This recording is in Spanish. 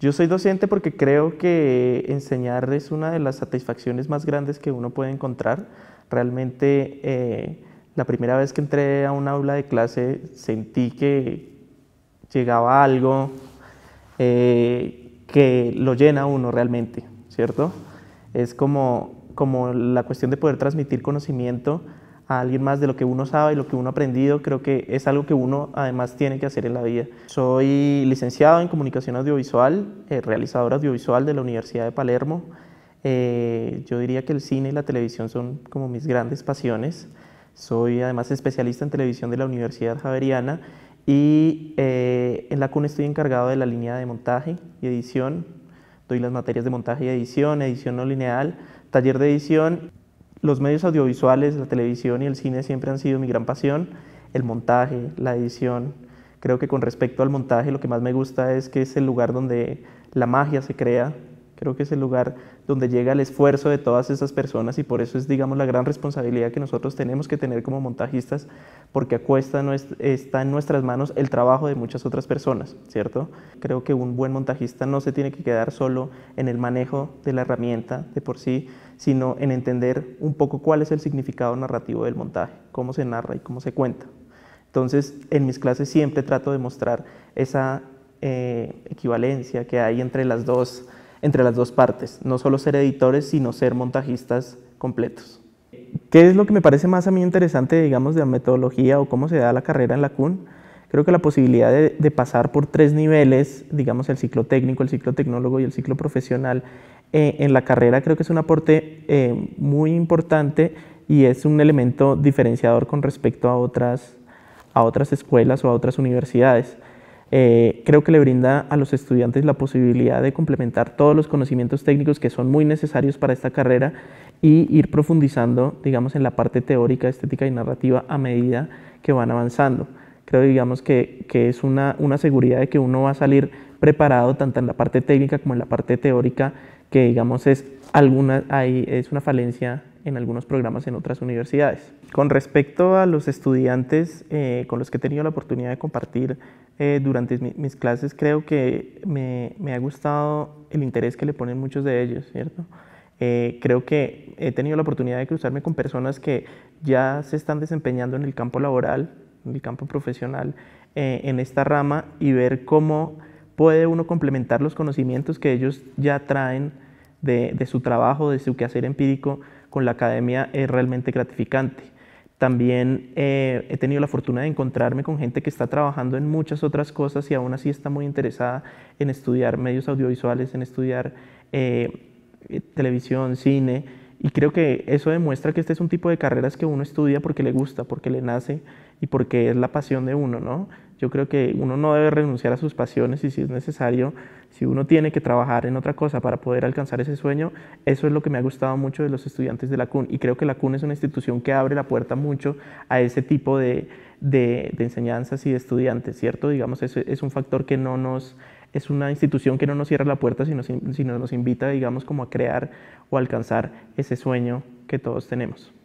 Yo soy docente porque creo que enseñar es una de las satisfacciones más grandes que uno puede encontrar. Realmente eh, la primera vez que entré a un aula de clase sentí que llegaba algo eh, que lo llena uno realmente, ¿cierto? Es como, como la cuestión de poder transmitir conocimiento a alguien más de lo que uno sabe y lo que uno ha aprendido, creo que es algo que uno además tiene que hacer en la vida. Soy licenciado en comunicación audiovisual, eh, realizador audiovisual de la Universidad de Palermo. Eh, yo diría que el cine y la televisión son como mis grandes pasiones. Soy además especialista en televisión de la Universidad Javeriana y eh, en la CUN estoy encargado de la línea de montaje y edición. Doy las materias de montaje y edición, edición no lineal, taller de edición los medios audiovisuales, la televisión y el cine siempre han sido mi gran pasión, el montaje, la edición. Creo que con respecto al montaje lo que más me gusta es que es el lugar donde la magia se crea, Creo que es el lugar donde llega el esfuerzo de todas esas personas y por eso es, digamos, la gran responsabilidad que nosotros tenemos que tener como montajistas, porque acuesta está en nuestras manos el trabajo de muchas otras personas, ¿cierto? Creo que un buen montajista no se tiene que quedar solo en el manejo de la herramienta de por sí, sino en entender un poco cuál es el significado narrativo del montaje, cómo se narra y cómo se cuenta. Entonces, en mis clases siempre trato de mostrar esa eh, equivalencia que hay entre las dos entre las dos partes, no solo ser editores, sino ser montajistas completos. ¿Qué es lo que me parece más a mí interesante, digamos, de la metodología o cómo se da la carrera en la CUN? Creo que la posibilidad de, pasar por tres niveles, digamos, el ciclo técnico, el ciclo tecnólogo y el ciclo profesional eh, en la carrera creo que es un aporte eh, muy importante y es un elemento diferenciador con respecto a a otras escuelas o a otras universidades. Eh, creo que le brinda a los estudiantes la posibilidad de complementar todos los conocimientos técnicos que son muy necesarios para esta carrera y ir profundizando, digamos, en la parte teórica, estética y narrativa a medida que van avanzando. Creo, digamos, que, que es una, una seguridad de que uno va a salir preparado tanto en la parte técnica como en la parte teórica, que, digamos, es, alguna, ahí es una falencia en algunos programas en otras universidades. Con respecto a los estudiantes eh, con los que he tenido la oportunidad de compartir eh, durante mis clases, creo que me, ha gustado el interés que le ponen muchos de ellos, ¿cierto? Eh, creo que he tenido la oportunidad de cruzarme con personas que ya se están desempeñando en el campo laboral, en el campo profesional, en esta rama y ver cómo puede uno complementar los conocimientos que ellos ya traen de, de su trabajo, de su quehacer empírico, con la academia es realmente gratificante. También eh, he tenido la fortuna de encontrarme con gente que está trabajando en muchas otras cosas y aún así está muy interesada en estudiar medios audiovisuales, en estudiar eh, eh, televisión, cine. Y creo que eso demuestra que este es un tipo de carreras que uno estudia porque le gusta, porque le nace y porque es la pasión de uno, ¿no? Yo creo que uno no debe renunciar a sus pasiones y si es necesario, si uno tiene que trabajar en otra cosa para poder alcanzar ese sueño, eso es lo que me ha gustado mucho de los estudiantes de la CUN. Y creo que la CUN es una institución que abre la puerta mucho a ese tipo de, enseñanzas y de estudiantes, ¿cierto? Digamos, es un factor que no nos es una institución que no nos cierra la puerta, sino, sino nos invita, digamos, como a crear o alcanzar ese sueño que todos tenemos.